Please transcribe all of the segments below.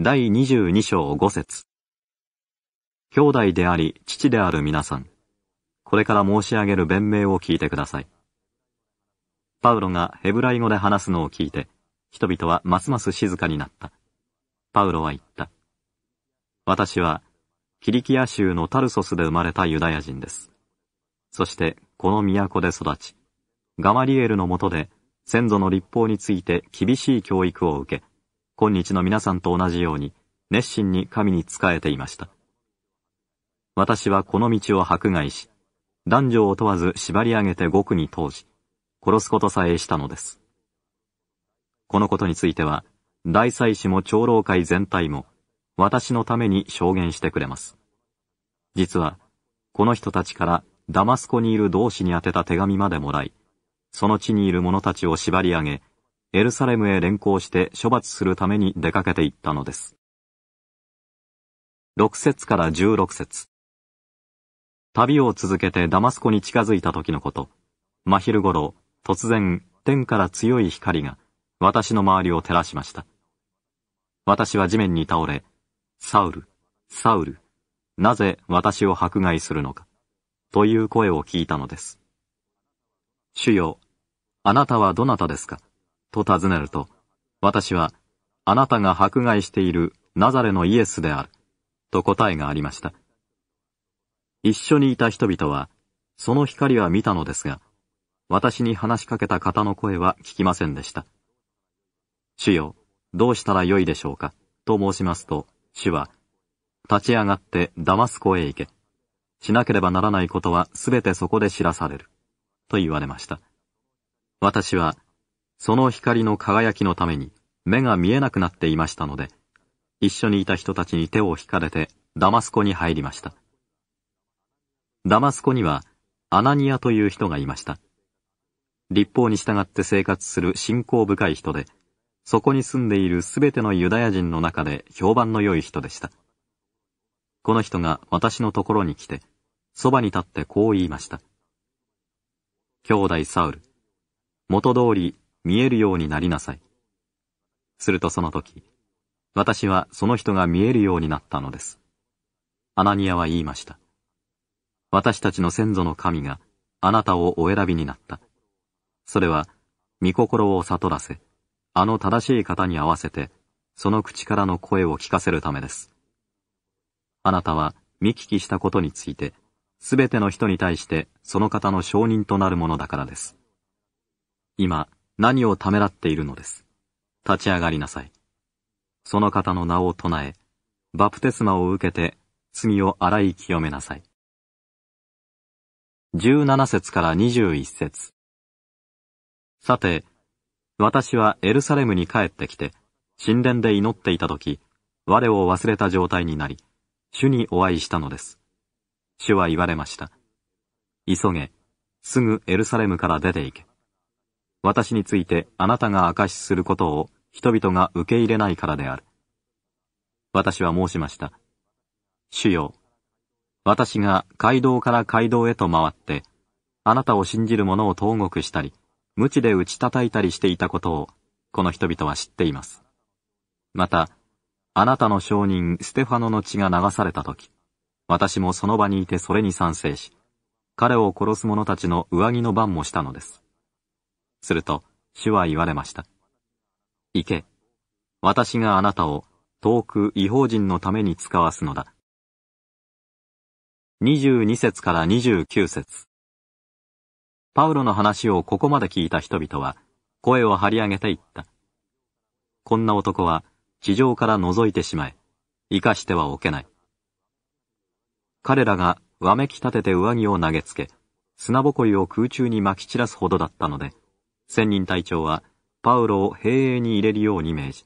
第22章5節兄弟であり、父である皆さん、これから申し上げる弁明を聞いてください。パウロがヘブライ語で話すのを聞いて、人々はますます静かになった。パウロは言った。私は、キリキア州のタルソスで生まれたユダヤ人です。そして、この都で育ち、ガマリエルのもとで、先祖の立法について厳しい教育を受け、今日の皆さんと同じように、熱心に神に仕えていました。私はこの道を迫害し、男女を問わず縛り上げて獄に投じ、殺すことさえしたのです。このことについては、大祭司も長老会全体も、私のために証言してくれます。実は、この人たちからダマスコにいる同志に宛てた手紙までもらい、その地にいる者たちを縛り上げ、エルサレムへ連行して処罰するために出かけていったのです。6節から16節旅を続けてダマスコに近づいた時のこと、真昼頃、突然、天から強い光が、私の周りを照らしました。私は地面に倒れ、サウル、サウル、なぜ私を迫害するのか、という声を聞いたのです。主よ、あなたはどなたですかと尋ねると、私は、あなたが迫害しているナザレのイエスである、と答えがありました。一緒にいた人々は、その光は見たのですが、私に話しかけた方の声は聞きませんでした。主よ、どうしたらよいでしょうか、と申しますと、主は、立ち上がってダマスコへ行け。しなければならないことはすべてそこで知らされる。と言われました。私は、その光の輝きのために目が見えなくなっていましたので、一緒にいた人たちに手を引かれてダマスコに入りました。ダマスコにはアナニアという人がいました。立法に従って生活する信仰深い人で、そこに住んでいるすべてのユダヤ人の中で評判の良い人でした。この人が私のところに来て、そばに立ってこう言いました。兄弟サウル、元通り見えるようになりなさい。するとその時、私はその人が見えるようになったのです。アナニアは言いました。私たちの先祖の神があなたをお選びになった。それは、御心を悟らせ、あの正しい方に合わせて、その口からの声を聞かせるためです。あなたは見聞きしたことについて、すべての人に対してその方の証人となるものだからです。今、何をためらっているのです。立ち上がりなさい。その方の名を唱え、バプテスマを受けて、罪を洗い清めなさい。17節から21節さて、私はエルサレムに帰ってきて、神殿で祈っていた時、我を忘れた状態になり、主にお会いしたのです。主は言われました。急げ、すぐエルサレムから出て行け。私についてあなたが証しすることを人々が受け入れないからである。私は申しました。主よ、私が街道から街道へと回って、あなたを信じる者を投獄したり、無知で打ち叩いたりしていたことを、この人々は知っています。また、あなたの証人ステファノの血が流された時、私もその場にいてそれに賛成し、彼を殺す者たちの上着の番もしたのです。すると、主は言われました。行け。私があなたを遠く違法人のために使わすのだ。22節から29節パウロの話をここまで聞いた人々は、声を張り上げていった。こんな男は、地上から覗いてしまえ、生かしてはおけない。彼らがわめき立てて上着を投げつけ、砂ぼこりを空中に撒き散らすほどだったので、千人隊長はパウロを兵営に入れるように命じ、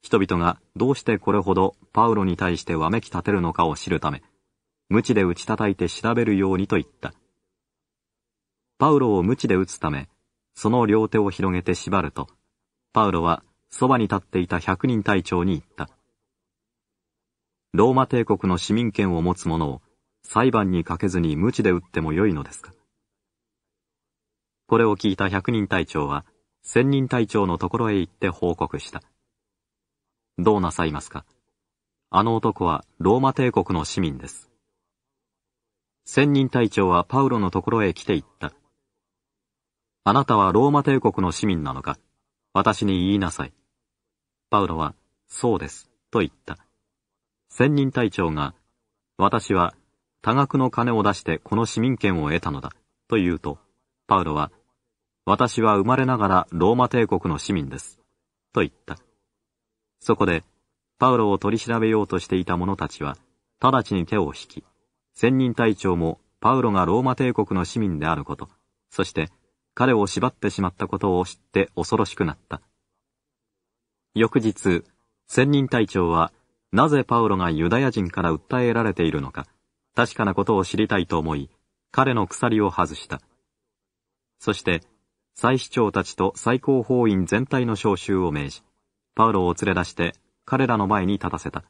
人々がどうしてこれほどパウロに対してわめき立てるのかを知るため、無知で打ち叩いて調べるようにと言った。パウロを無知で打つため、その両手を広げて縛ると、パウロはそばに立っていた百人隊長に言った。ローマ帝国の市民権を持つ者を裁判にかけずに無知で打ってもよいのですかこれを聞いた百人隊長は、千人隊長のところへ行って報告した。どうなさいますかあの男はローマ帝国の市民です。千人隊長はパウロのところへ来て行った。あなたはローマ帝国の市民なのか私に言いなさい。パウロは、そうです、と言った。千人隊長が、私は多額の金を出してこの市民権を得たのだ、と言うと、パウロは、私は生まれながらローマ帝国の市民です。と言った。そこで、パウロを取り調べようとしていた者たちは、直ちに手を引き、仙人隊長もパウロがローマ帝国の市民であること、そして彼を縛ってしまったことを知って恐ろしくなった。翌日、仙人隊長は、なぜパウロがユダヤ人から訴えられているのか、確かなことを知りたいと思い、彼の鎖を外した。そして、再市長たちと最高法院全体の招集を命じ、パウロを連れ出して彼らの前に立たせた。